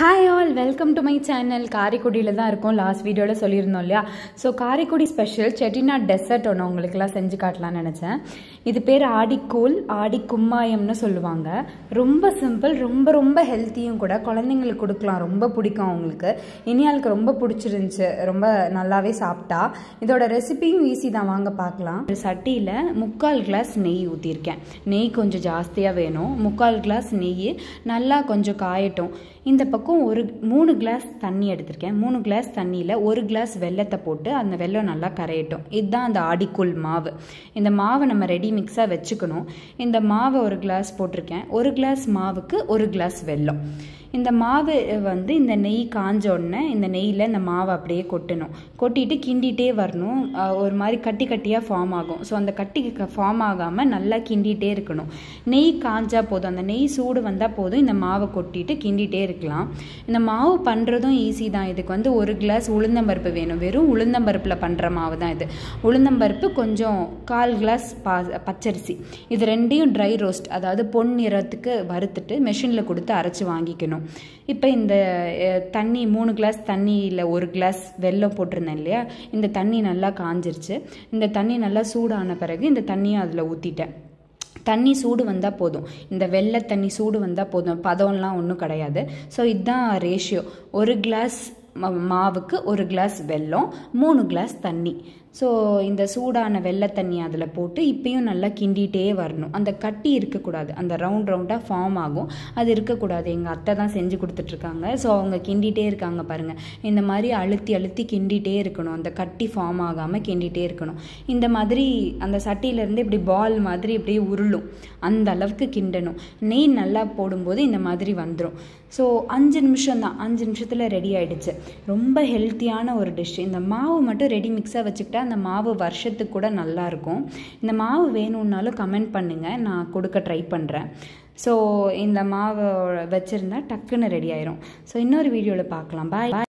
hi all welcome to my channel காரைக்குடியில் தான் இருக்கும் லாஸ்ட் வீடியோவில் சொல்லியிருந்தோம் இல்லையா so Karaikudi special Chettinad dessert ஒன்று உங்களுக்குலாம் செஞ்சு காட்டலான்னு நினச்சேன் இது பேர் ஆடிக்கூல் ஆடி கும்மாயம்னு சொல்லுவாங்க ரொம்ப சிம்பிள் ரொம்ப ரொம்ப ஹெல்த்தியும் கூட குழந்தைங்களுக்கு கொடுக்கலாம் ரொம்ப பிடிக்கும் அவங்களுக்கு இனியாளுக்கு ரொம்ப பிடிச்சிருந்துச்சு ரொம்ப நல்லாவே சாப்பிட்டா இதோட ரெசிபியும் ஈஸி தான் வாங்க பார்க்கலாம் ஒரு சட்டியில் முக்கால் கிளாஸ் நெய் ஊற்றிருக்கேன் நெய் கொஞ்சம் ஜாஸ்தியாக வேணும் முக்கால் கிளாஸ் நெய் நல்லா கொஞ்சம் காயட்டும் இந்த பக்கம் அதுக்கும் ஒரு மூணு கிளாஸ் தண்ணி எடுத்திருக்கேன் மூணு கிளாஸ் தண்ணியில் ஒரு கிளாஸ் வெள்ளத்தை போட்டு அந்த வெள்ளம் நல்லா கரையட்டும் இதுதான் அந்த ஆடிக்குள் மாவு இந்த மாவை நம்ம ரெடி மிக்ஸாக வச்சுக்கணும் இந்த மாவை ஒரு கிளாஸ் போட்டிருக்கேன் ஒரு கிளாஸ் மாவுக்கு ஒரு கிளாஸ் வெள்ளம் இந்த மாவு வந்து இந்த நெய் காஞ்ச உடனே இந்த நெய்யில் இந்த மாவை அப்படியே கொட்டணும் கொட்டிட்டு கிண்டிகிட்டே வரணும் ஒரு மாதிரி கட்டி கட்டியாக ஃபார்ம் ஆகும் ஸோ அந்த கட்டி ஃபார்ம் ஆகாமல் நல்லா கிண்டிகிட்டே இருக்கணும் நெய் காஞ்சால் போதும் அந்த நெய் சூடு வந்தால் போதும் இந்த மாவை கொட்டிட்டு கிண்டிகிட்டே இருக்கலாம் இந்த மாவு பண்ணுறதும் ஈஸி தான் இதுக்கு வந்து ஒரு கிளாஸ் உளுந்தம்பருப்பு வேணும் வெறும் உளுந்தம்பருப்பில் பண்ணுற மாவு தான் இது உளுந்தம்பருப்பு கொஞ்சம் கால் கிளாஸ் பா பச்சரிசி இது ரெண்டையும் ட்ரை ரோஸ்ட் அதாவது பொன் நிறத்துக்கு வறுத்துட்டு மிஷினில் கொடுத்து அரைச்சி வாங்கிக்கணும் இப்போ இந்த தண்ணி மூணு கிளாஸ் தண்ணியில் ஒரு கிளாஸ் வெல்லம் போட்டிருந்தேன் இல்லையா இந்த தண்ணி நல்லா காஞ்சிருச்சு இந்த தண்ணி நல்லா சூடான பிறகு இந்த தண்ணியும் அதில் ஊற்றிட்டேன் தண்ணி சூடு வந்தால் போதும் இந்த வெள்ளை தண்ணி சூடு வந்தால் போதும் பதம்லாம் ஒன்றும் கிடையாது ஸோ இதுதான் ரேஷியோ ஒரு கிளாஸ் மாவுக்கு ஒரு கிளாஸ் வெல்லம் மூணு கிளாஸ் தண்ணி ஸோ இந்த சூடான வெள்ளை தண்ணி அதில் போட்டு இப்பயும் நல்லா கிண்டிகிட்டே வரணும் அந்த கட்டி இருக்கக்கூடாது அந்த ரவுண்ட் ரவுண்டாக ஃபார்ம் ஆகும் அது இருக்கக்கூடாது எங்கள் அத்தை தான் செஞ்சு கொடுத்துட்ருக்காங்க ஸோ அவங்க கிண்டிகிட்டே இருக்காங்க பாருங்கள் இந்த மாதிரி அழுத்தி அழுத்தி கிண்டிகிட்டே இருக்கணும் அந்த கட்டி ஃபார்ம் ஆகாமல் கிண்டிகிட்டே இருக்கணும் இந்த மாதிரி அந்த சட்டியிலேருந்து இப்படி பால் மாதிரி இப்படியே உருளும் அந்த அளவுக்கு கிண்டணும் நெய் நல்லா போடும்போது இந்த மாதிரி வந்துடும் ஸோ அஞ்சு நிமிஷம் தான் அஞ்சு நிமிஷத்தில் ரெடி ஆகிடுச்சு ரொம்ப ஹெல்த்தியான ஒரு டிஷ் இந்த மாவு மட்டும் ரெடி மிக்ஸாக வச்சுக்கிட்டா அந்த மாவு வருஷத்துக்கு கூட நல்லாயிருக்கும் இந்த மாவு வேணும்னாலும் கமெண்ட் பண்ணுங்கள் நான் கொடுக்க ட்ரை பண்ணுறேன் ஸோ இந்த மாவு வச்சுருந்தா டக்குன்னு ரெடி ஆயிரும் ஸோ இன்னொரு வீடியோவில் பார்க்கலாம் பாய்